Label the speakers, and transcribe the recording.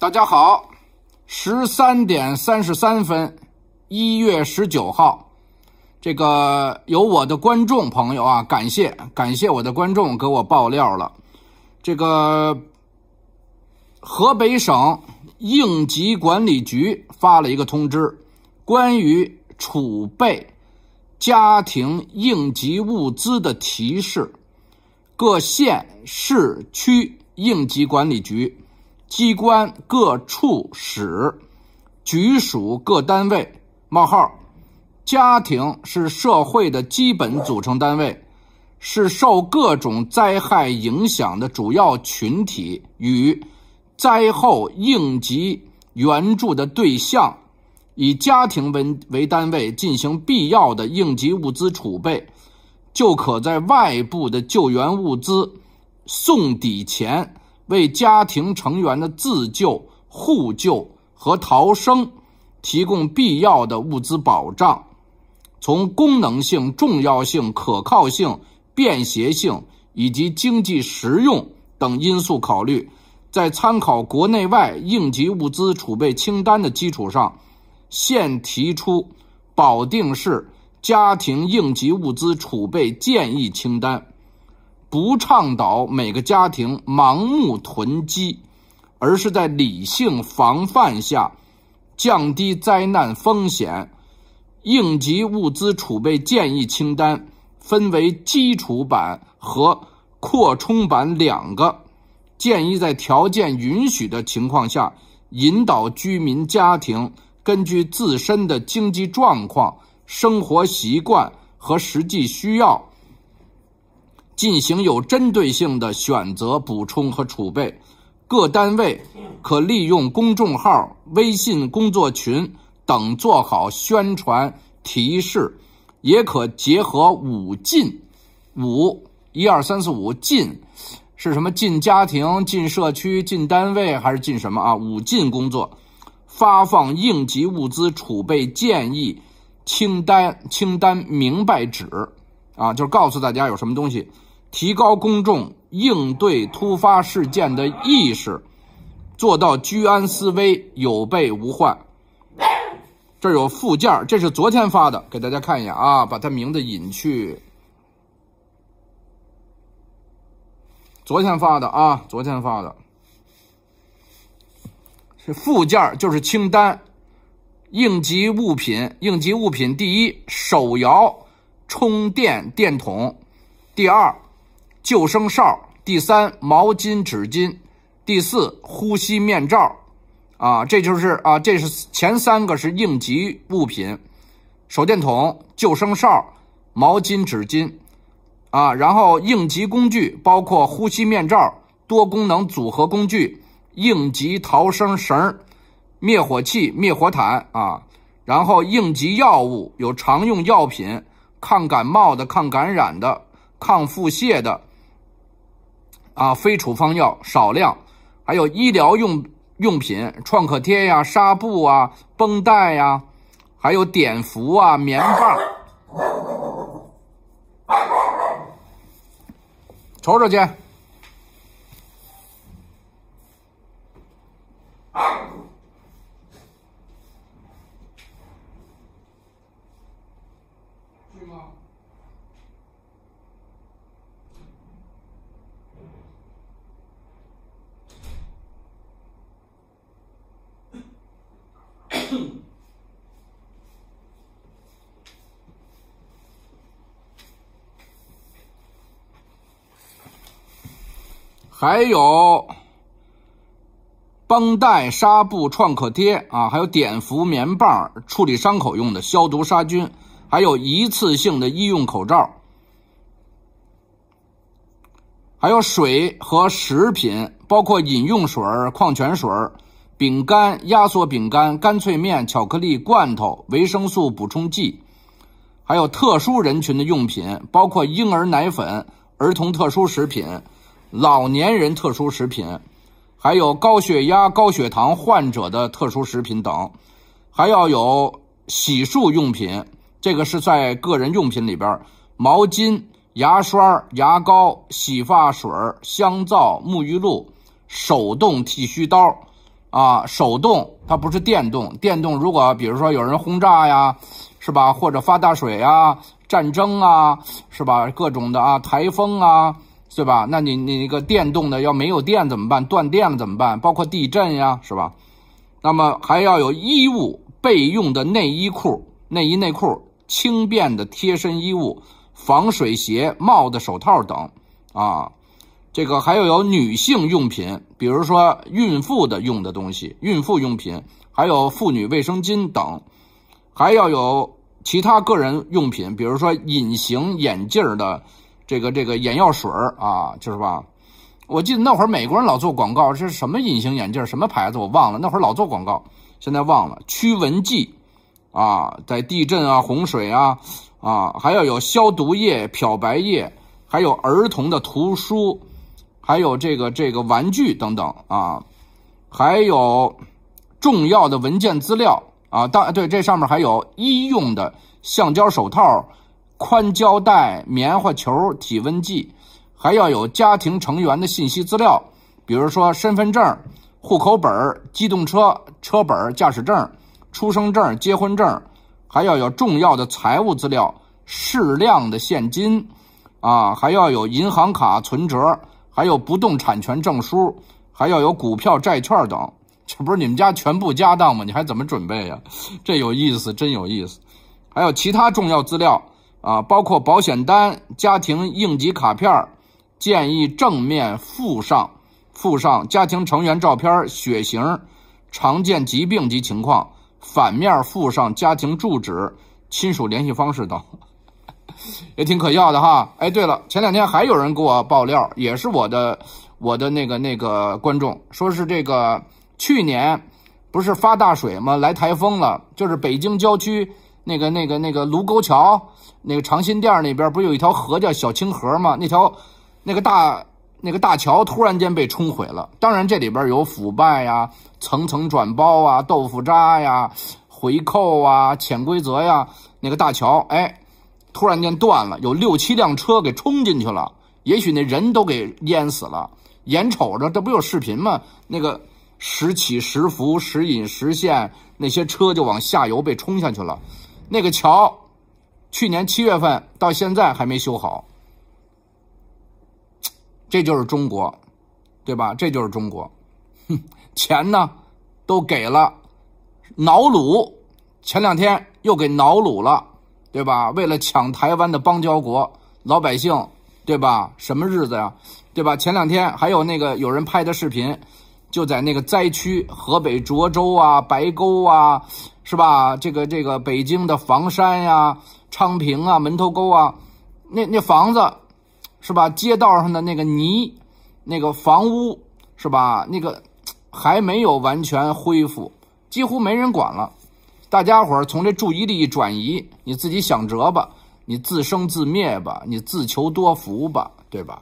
Speaker 1: 大家好，十三点三十三分，一月十九号，这个有我的观众朋友啊，感谢感谢我的观众给我爆料了，这个河北省应急管理局发了一个通知，关于储备家庭应急物资的提示，各县市区应急管理局。机关各处室、局属各单位，冒号，家庭是社会的基本组成单位，是受各种灾害影响的主要群体与灾后应急援助的对象。以家庭为为单位进行必要的应急物资储备，就可在外部的救援物资送抵前。为家庭成员的自救、互救和逃生提供必要的物资保障。从功能性、重要性、可靠性、便携性以及经济实用等因素考虑，在参考国内外应急物资储备清单的基础上，现提出保定市家庭应急物资储备建议清单。不倡导每个家庭盲目囤积，而是在理性防范下降低灾难风险。应急物资储备建议清单分为基础版和扩充版两个，建议在条件允许的情况下，引导居民家庭根据自身的经济状况、生活习惯和实际需要。进行有针对性的选择、补充和储备。各单位可利用公众号、微信工作群等做好宣传提示，也可结合五进，五一二三四五进，是什么？进家庭、进社区、进单位，还是进什么啊？五进工作，发放应急物资储备建议清单、清单明白纸，啊，就是告诉大家有什么东西。提高公众应对突发事件的意识，做到居安思危、有备无患。这有附件，这是昨天发的，给大家看一眼啊，把它名字隐去。昨天发的啊，昨天发的，是附件，就是清单，应急物品，应急物品，第一，手摇充电电筒，第二。救生哨，第三毛巾、纸巾，第四呼吸面罩，啊，这就是啊，这是前三个是应急物品，手电筒、救生哨、毛巾、纸巾，啊，然后应急工具包括呼吸面罩、多功能组合工具、应急逃生绳、灭火器、灭火毯，啊，然后应急药物有常用药品，抗感冒的、抗感染的、抗腹泻的。啊，非处方药少量，还有医疗用用品，创可贴呀、纱布啊、绷带呀，还有碘伏啊、棉棒，瞅瞅去。还有绷带、纱布、创可贴啊，还有碘伏棉棒，处理伤口用的，消毒杀菌。还有一次性的医用口罩，还有水和食品，包括饮用水、矿泉水。饼干、压缩饼干、干脆面、巧克力罐头、维生素补充剂，还有特殊人群的用品，包括婴儿奶粉、儿童特殊食品、老年人特殊食品，还有高血压、高血糖患者的特殊食品等。还要有洗漱用品，这个是在个人用品里边，毛巾、牙刷、牙膏、洗发水、香皂、沐浴露、手动剃须刀。啊，手动它不是电动，电动如果比如说有人轰炸呀，是吧？或者发大水呀、战争啊，是吧？各种的啊，台风啊，是吧？那你你那个电动的要没有电怎么办？断电了怎么办？包括地震呀，是吧？那么还要有衣物备用的内衣裤、内衣内裤、轻便的贴身衣物、防水鞋、帽子、手套等，啊，这个还要有女性用品。比如说孕妇的用的东西，孕妇用品，还有妇女卫生巾等，还要有其他个人用品，比如说隐形眼镜的这个这个眼药水儿啊，就是吧？我记得那会儿美国人老做广告，这是什么隐形眼镜，什么牌子我忘了。那会儿老做广告，现在忘了。驱蚊剂啊，在地震啊、洪水啊啊，还要有消毒液、漂白液，还有儿童的图书。还有这个这个玩具等等啊，还有重要的文件资料啊。当对这上面还有医用的橡胶手套、宽胶带、棉花球、体温计，还要有家庭成员的信息资料，比如说身份证、户口本、机动车车本、驾驶证、出生证、结婚证，还要有重要的财务资料，适量的现金，啊，还要有银行卡、存折。还有不动产权证书，还要有股票、债券等，这不是你们家全部家当吗？你还怎么准备呀？这有意思，真有意思。还有其他重要资料啊，包括保险单、家庭应急卡片儿。建议正面附上附上家庭成员照片、血型、常见疾病及情况；反面附上家庭住址、亲属联系方式等。也挺可笑的哈！哎，对了，前两天还有人给我爆料，也是我的我的那个那个观众，说是这个去年不是发大水吗？来台风了，就是北京郊区那个那个那个卢沟桥，那个长辛店那边不是有一条河叫小清河吗？那条那个大那个大桥突然间被冲毁了。当然，这里边有腐败呀、层层转包啊、豆腐渣呀、回扣啊、潜规则呀，那个大桥，哎。突然间断了，有六七辆车给冲进去了，也许那人都给淹死了。眼瞅着，这不有视频吗？那个时起时伏，时隐时现，那些车就往下游被冲下去了。那个桥，去年七月份到现在还没修好。这就是中国，对吧？这就是中国。哼，钱呢，都给了脑鲁，前两天又给脑鲁了。对吧？为了抢台湾的邦交国，老百姓，对吧？什么日子呀？对吧？前两天还有那个有人拍的视频，就在那个灾区河北涿州啊、白沟啊，是吧？这个这个北京的房山呀、昌平啊、门头沟啊，那那房子，是吧？街道上的那个泥，那个房屋，是吧？那个还没有完全恢复，几乎没人管了。大家伙儿从这注意力转移，你自己想辙吧，你自生自灭吧，你自求多福吧，对吧？